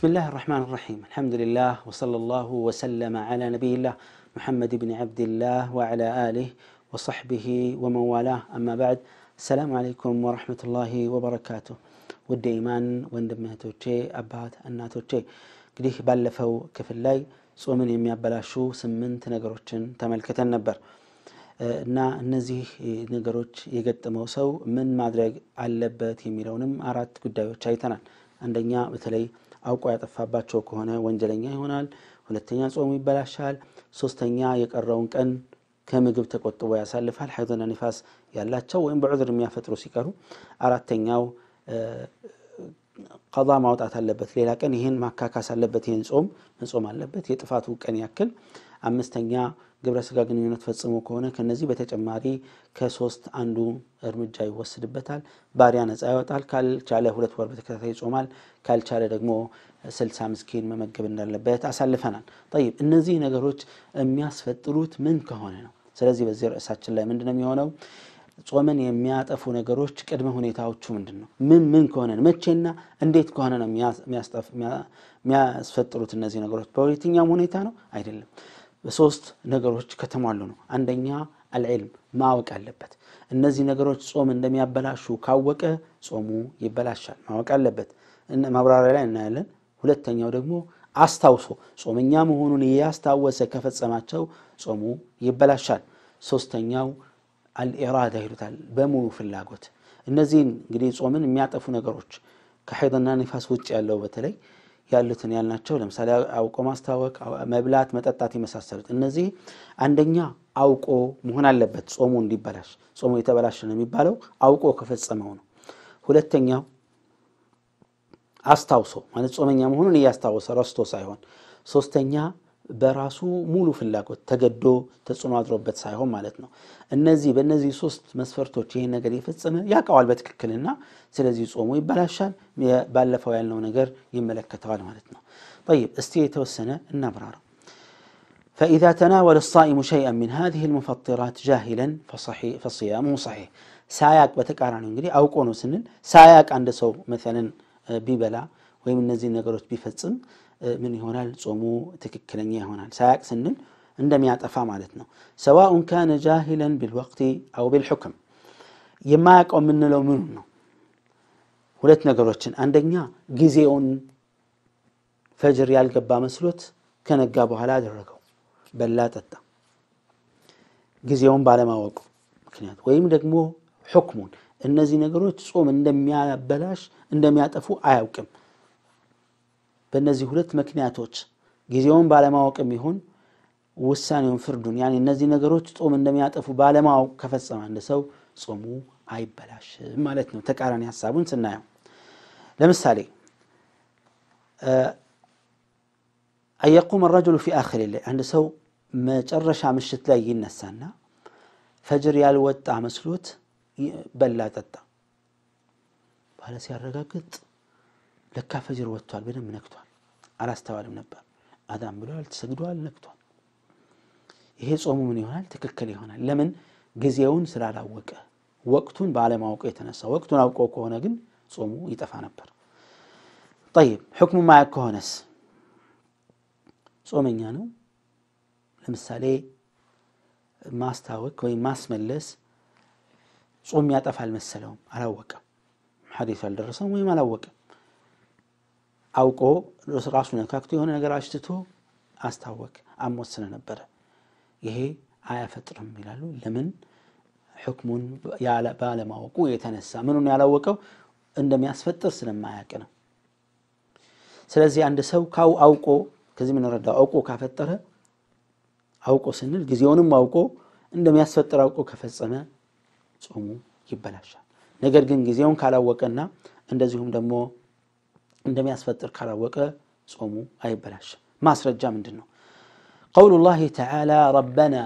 بسم الله الرحمن الرحيم الحمد لله وصلى الله وسلم على نبي الله محمد بن عبد الله وعلى آله وصحبه ومن والاه أما بعد السلام عليكم ورحمة الله وبركاته ውድ ኢማን ወንድምህቶቼ አባት እናቶቼ እንግዲህ ባለፈው ክፍል ላይ يمي أبلاشو سمن ነገሮችን ተመልክተን النبر نا نزيه ነገሮች يقد موسو من ማድረግ አለበት የሚለውንም አራት ጉዳዮች تشايتنا عندنا በተለይ አውቆ ያጠፋባቸው ከሆነ ወንጀለኛ ይሆናል። ሁለተኛ ጾሙ ይበላሻል። ሶስተኛ የቀረውን ቀን ከምግብ ተቆጥቦ ያሳልፋል። ሐይድና ኒፋስ ያላቸው ወይም በዑዝር የሚያፈጥሩ ሲቀሩ። አራተኛው ቀዛ ማውጣት አለበት። ሌላ ቀን ይህን ማካካስ አለበት። ይህን ጾም መጾም አለበት የጥፋቱ ቀን ያክል አምስተኛ ግብረ ስጋ ግንኙነት ፈጽሞ ከሆነ ከነዚህ በተጨማሪ ከሶስት አንዱ እርምጃ ይወስድበታል። ባሪያ ነፃ ያወጣል። ካልቻለ ሁለት ወር በተከታታይ ይጾማል። ካልቻለ ደግሞ ስልሳ ምስኪን መመገብ እንዳለበት አሳልፈናል። ጠይብ እነዚህ ነገሮች የሚያስፈጥሩት ምን ከሆነ ነው? ስለዚህ በዚህ ርዕሳችን ላይ ምንድነው የሚሆነው? ጾምን የሚያጠፉ ነገሮች ቅድመ ሁኔታዎቹ ምንድን ነው? ምን ምን ከሆነ ነው? መቼና እንዴት ከሆነ ነው የሚያስፈጥሩት እነዚህ ነገሮች? በየትኛውም ሁኔታ ነው አይደለም። በሶስት ነገሮች ከተሟሉ ነው። አንደኛ አልዕልም ማወቅ አለበት። እነዚህ ነገሮች ጾም እንደሚያበላሹ ካወቀ ጾሙ ይበላሻል፣ ማወቅ አለበት። ማብራሪያ ላይ እናያለን። ሁለተኛው ደግሞ አስታውሶ ጾመኛ መሆኑን እያስታወሰ ከፈጸማቸው ጾሙ ይበላሻል። ሶስተኛው አልኢራዳ ይሉታል፣ በሙሉ ፍላጎት። እነዚህን እንግዲህ ጾምን የሚያጠፉ ነገሮች ከሐይድና ኒፋስ ውጭ ያለው በተለይ ያሉትን ያልናቸው ለምሳሌ አውቆ ማስታወቅ፣ መብላት፣ መጠጣት የመሳሰሉት እነዚህ አንደኛ አውቆ መሆን አለበት። ጾሙ እንዲበላሽ ጾሙ የተበላሽ ነው የሚባለው አውቆ ከፈጸመው ነው። ሁለተኛው አስታውሶ ማለት ጾመኛ መሆኑን እያስታወሰ ረስቶ ሳይሆን ሶስተኛ በራሱ ሙሉ ፍላጎት ተገዶ ተጽዕኖ አድሮበት ሳይሆን ማለት ነው። እነዚህ በእነዚህ ሶስት መስፈርቶች ይህን ነገር የፈጸመ ያውቀዋል በትክክልና ስለዚህ ጾሙ ይበላሻል፣ ባለፈው ያልነው ነገር ይመለከተዋል ማለት ነው። ይብ እስቲ የተወሰነ እናብራራው። ፈኢዛ ተናወለ ሳኢሙ ሸይአን ሚን ሃዚህ ልሙፈጢራት ጃሂለን ፈሲያሙ ሰሒሕ። ሳያቅ በተቃራኒው እንግዲህ አውቆ ነው ስንል ሳያቅ አንድ ሰው መሰለን ቢበላ ወይም እነዚህ ነገሮች ቢፈጽም ምን ይሆናል ጾሙ ትክክለኛ ይሆናል ሳያቅ ስንል እንደሚያጠፋ ማለት ነው ሰዋኡን ካነ ጃሂለን ቢልወቅቲ አው ቢልሑክም የማያውቀው የምንለው ምኑ ነው ሁለት ነገሮችን አንደኛ ጊዜውን ፈጅር ያልገባ መስሎት ከነጋ በኋላ አደረገው በላ ጠጣ ጊዜውን ባለማወቁ ምክንያት ወይም ደግሞ ሑክሙን እነዚህ ነገሮች ጾም እንደሚያበላሽ እንደሚያጠፉ አያውቅም በእነዚህ ሁለት ምክንያቶች ጊዜውን ባለማወቅ የሚሆን ውሳኔውን ፍርዱን ያ እነዚህ ነገሮች ጾም እንደሚያጠፉ ባለማወቅ ከፈጸመ አንድ ሰው ጾሙ አይበላሽም ማለት ነው። ተቃራኒ ሀሳቡን ስናየው ለምሳሌ አየቁም ረጅሉ ፊ አኽሪ ላይ አንድ ሰው መጨረሻ ምሽት ላይ ይነሳና ፈጅር ያልወጣ መስሎት በላ ጠጣ ባለ ሲያረጋግጥ ለካ ፈጅር ወጥቷል፣ በደንብ ነክቷል። አላስተዋልም ነበር። አዛን ብሏል፣ ተሰግዷል፣ ነክቷል። ይሄ ጾሙ ምን ይሆናል? ትክክል ይሆናል። ለምን? ጊዜውን ስላላወቀ ወቅቱን ባለማወቁ የተነሳ። ወቅቱን አውቆ ከሆነ ግን ጾሙ ይጠፋ ነበር። ጠይብ ሕክሙ ማያቅ ከሆነስ ጾመኛ ነው። ለምሳሌ ማስታወክ ወይም ማስመለስ ጾም ያጠፋ አልመሰለውም፣ አላወቀም። ሐዲሱ አልደረሰም ወይም አላወቀም። አውቆ ራሱ ነካክቶ የሆነ ነገር አሽትቶ አስታወቅ አሞስነ ነበረ ይሄ አያፈጥርም ይላሉ። ለምን? ሕክሙን ባለማወቁ የተነሳ ምኑን ያላወቀው እንደሚያስፈጥር ስለማያቅ ነው። ስለዚህ አንድ ሰው ካው አውቆ ከዚህ ምንረዳው አውቆ ካፈጠረ አውቆ ስንል ጊዜውንም አውቆ እንደሚያስፈጥር አውቆ ከፈጸመ ጾሙ ይበላሻል። ነገር ግን ጊዜውን ካላወቀና እንደዚሁም ደግሞ እንደሚያስፈጥር ካላወቀ ጾሙ አይበላሽም ማስረጃ ምንድን ነው قول الله تعالى ربنا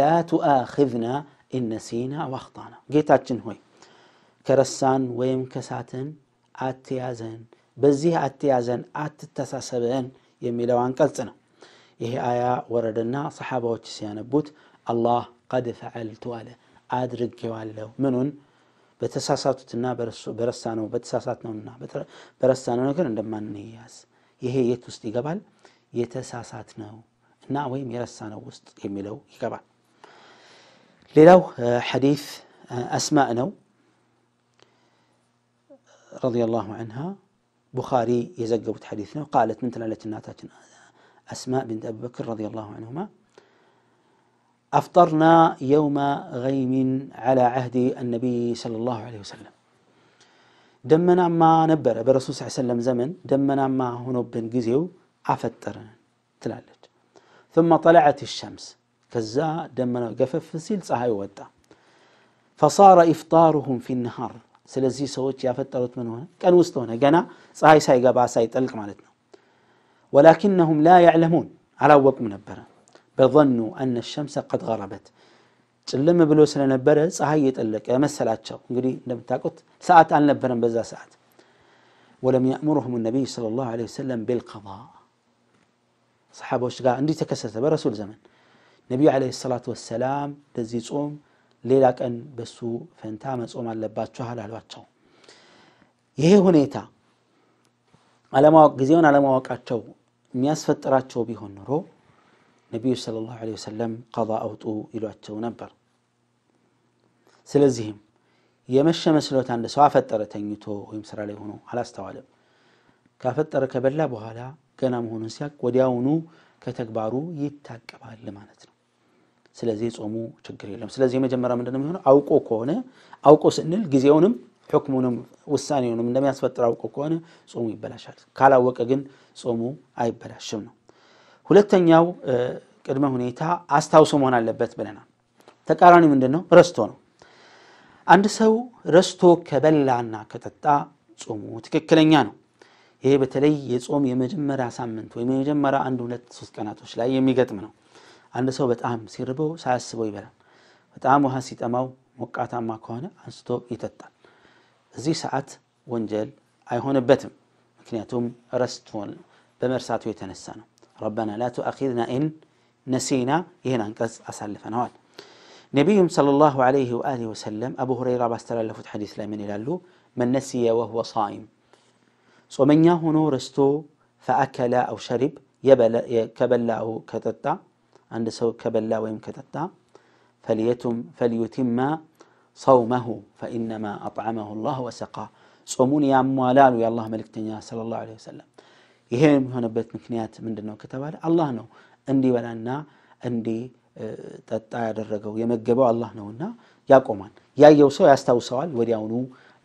لا تؤاخذنا إن نسينا واخطانا أخطأنا قيت كرسان ويم كساتن أتيازن بزيه أتيازن أتتساسبن يميلو عن إيه آية وردنا صحابة وتسيانة الله قد فعلت على أدرك منون በተሳሳቱትና በረሳ ነው በተሳሳት ነውና በረሳ ነው ነገር እንደማንያዝ ይሄ የት ውስጥ ይገባል የተሳሳት ነው እና ወይም የረሳ ነው ውስጥ የሚለው ይገባል ሌላው ሐዲስ አስማዕ ነው رضي الله عنها بخاري يزقبت حديثنا قالت من تلالة الناتات أسماء بنت أبي بكر رضي الله عنهما افطرنا يوم غيم على عهد النبي صلى الله عليه وسلم دمنا ما نبر برسول صلى الله عليه وسلم زمن دمنا ما هنو بن جزيو افطرنا تلالت ثم طلعت الشمس كزا دمنا قفف فسيل صحي ودا فصار افطارهم في النهار سلزي سوت يا فطرت من هنا كان وسطونا جنا صحي سايقا با سايطلق معناتنا ولكنهم لا يعلمون على وقم نبرنا ظنوا أن الشمس قد غربت لما بلو سلنا برا صحي يتقلك مسألة شو قري لم تاكوت ساعة أن لبرا بزا ساعة ولم يأمرهم النبي صلى الله عليه وسلم بالقضاء صحابه وشقا عندي تكسس برسول زمن النبي عليه الصلاة والسلام لذي أم ليلاك أن بسو فانتام صوم على لبات شو هلا الوات شو يهي هنيتا على مواقع زيون على مواقع شو مياس فترات شو بيهن رو ነቢዩ ሰለላሁ ዐለይሂ ወሰለም ቀዳ አውጡ ይሏቸው ነበር። ስለዚህም የመሸ መስሎት አንድ ሰው አፈጠረ ተኝቶ ወይም ስራ ላይ ሆኖ አላስተዋለም። ካፈጠረ ከበላ በኋላ ገና መሆኑን ሲያቅ ወዲያውኑ ከተግባሩ ይታቀባል ማለት ነው። ስለዚህ ጾሙ ችግር የለም። ስለዚህ የመጀመሪያ ምንድን ነው የሚሆነው? አውቆ ከሆነ አውቆ ስንል ጊዜውንም ሕክሙንም ውሳኔውንም እንደሚያስፈጥር አውቆ ከሆነ ጾሙ ይበላሻል። ካላወቀ ግን ጾሙ አይበላሽም ነው። ሁለተኛው ቅድመ ሁኔታ አስታውሶ መሆን አለበት ብለናል። ተቃራኒ ምንድን ነው? ረስቶ ነው። አንድ ሰው ረስቶ ከበላና ከጠጣ ጾሙ ትክክለኛ ነው። ይሄ በተለይ የጾም የመጀመሪያ ሳምንት ወይም የመጀመሪያ አንድ ሁለት ሶስት ቀናቶች ላይ የሚገጥም ነው። አንድ ሰው በጣም ሲርበው ሳያስበው ይበላል። በጣም ውሃ ሲጠማው ሞቃታማ ከሆነ አንስቶ ይጠጣል። እዚህ ሰዓት ወንጀል አይሆንበትም። ምክንያቱም ረስቶን በመርሳቱ የተነሳ ነው። ربنا لا تؤاخذنا إن نسينا إيه هنا أنقذ أسلف فنوال نبيهم صلى الله عليه وآله وسلم أبو هريرة باستلا لفت حديث لمن له من نسي وهو صائم صومنيا هنا رستو فأكل أو شرب يبل كبل أو كتتا عند سو كبل ويم كتتا فليتم فليتم صومه فإنما أطعمه الله وسقاه صومون يا موالال يا الله ملك صلى الله عليه وسلم ይሄ የሚሆንበት ምክንያት ምንድን ነው ከተባለ አላህ ነው እንዲበላና እንዲጠጣ ያደረገው የመገበው አላህ ነውና ያቆማል። ያየው ሰው ያስታውሰዋል። ወዲያውኑ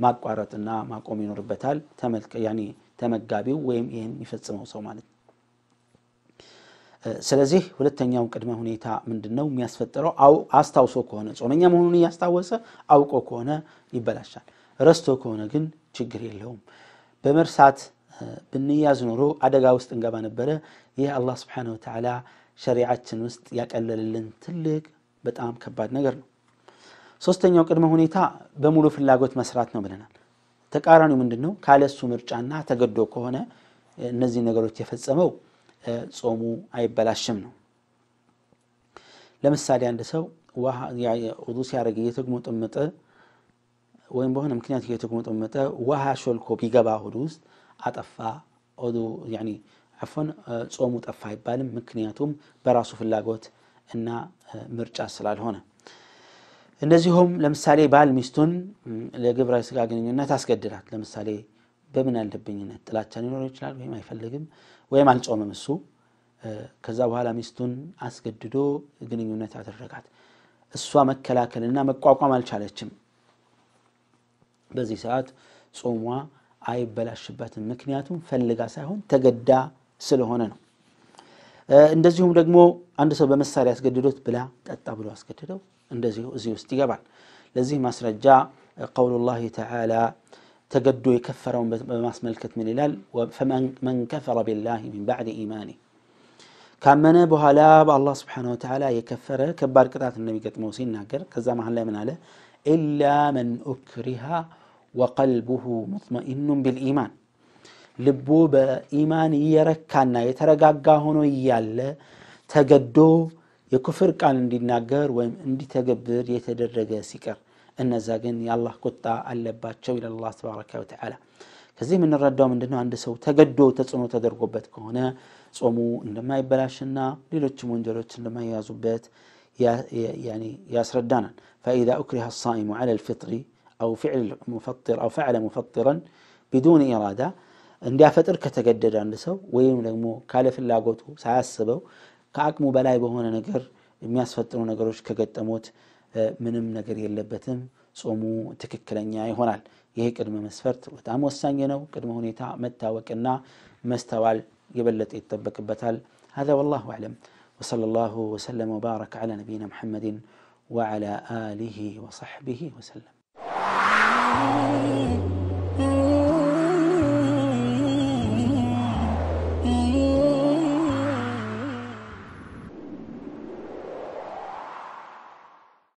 ማቋረጥና ማቆም ይኖርበታል ተመጋቢው ወይም ይህን የሚፈጽመው ሰው ማለት ነው። ስለዚህ ሁለተኛው ቅድመ ሁኔታ ምንድን ነው የሚያስፈጥረው? አስታውሶ ከሆነ ጾመኛ መሆኑን እያስታወሰ አውቆ ከሆነ ይበላሻል። ረስቶ ከሆነ ግን ችግር የለውም። በመርሳት ብንያዝ ኑሮ አደጋ ውስጥ እንገባ ነበረ። ይህ አላህ ስብሓነሁ ወተዓላ ሸሪዓችን ውስጥ ያቀለልልን ትልቅ በጣም ከባድ ነገር ነው። ሶስተኛው ቅድመ ሁኔታ በሙሉ ፍላጎት መስራት ነው ብለናል። ተቃራኒው ምንድን ነው? ካለሱ ምርጫና ተገዶ ከሆነ እነዚህ ነገሮች የፈጸመው ጾሙ አይበላሽም ነው። ለምሳሌ አንድ ሰው ውዱ ሲያደርግ እየተጉመጠመጠ ወይም በሆነ ምክንያት እየተጉመጠመጠ ውሃ ሾልኮ ቢገባ ሆድ ውስጥ አጠፋ ዐፎን ጾሙ ጠፋ አይባልም። ምክንያቱም በራሱ ፍላጎት እና ምርጫ ስላልሆነ እንደዚሁም ለምሳሌ ባል ሚስቱን ለግብረ ስጋ ግንኙነት አስገድዳት። ለምሳሌ በምን አለብኝነት ጥላቻ ሊኖረው ይችላል፣ ወይም አይፈልግም፣ ወይም አልጾምም እሱ። ከዛ በኋላ ሚስቱን አስገድዶ ግንኙነት አደረጋት። እሷ መከላከልና መቋቋም አልቻለችም። በዚህ ሰዓት ጾሟ አይበላሽበትም። ምክንያቱም ፈልጋ ሳይሆን ተገዳ ስለሆነ ነው። እንደዚሁም ደግሞ አንድ ሰው በመሳሪያ ያስገድዶት ብላ ጠጣ ብሎ አስገድደው እንደዚሁ እዚህ ውስጥ ይገባል። ለዚህ ማስረጃ ቀውሉላሂ ተዓላ ተገዶ የከፈረውን በማስመልከት ምን ይላል? ፈመን ከፈረ ቢላሂ ሚን ባዕድ ኢማኒ ካመነ በኋላ በአላህ ስብሓነሁ ወተዓላ የከፈረ ከባድ ቅጣት እንደሚገጥመው ሲናገር ከዛ መሀል ላይ ምን አለ? ኢላ መን ኡክሪሃ ወቀልቡሁ ሙጥመኢኑን ቢልኢማን ልቡ በኢማን እየረካና የተረጋጋ ሆኖ እያለ ተገዶ የኩፍር ቃል እንዲናገር ወይም እንዲተገብር የተደረገ ሲቀር እነዛ ግን የአላህ ቁጣ አለባቸው ይላል አላህ ተባረከ ወተዓላ ከዚህ የምንረዳው ምንድነው አንድ ሰው ተገዶ ተጽዕኖ ተደርጎበት ከሆነ ጾሙ እንደማይበላሽና ሌሎችም ወንጀሎች እንደማይያዙበት ያስረዳናል ፈኢዛ ኡክሪሃ ሳኢሙ ዐለ ልፍጥሪ أو فعل مفطر أو فعل مفطرا بدون إرادة إن دا فتر كتجدد عند سو وين لمو كالف اللاجوتو ساس سبو مو بلاي بهون نجر الناس فتر نجروش كجت أموت آه، من نجر يلبتهم صومو تككل إني عي هونال يهيك كدم مسفرت وتعم وسنجنا وكدم هوني تع متى وكنا مستوال يبلت يتبك بتال هذا والله أعلم وصلى الله وسلم وبارك على نبينا محمد وعلى آله وصحبه وسلم night.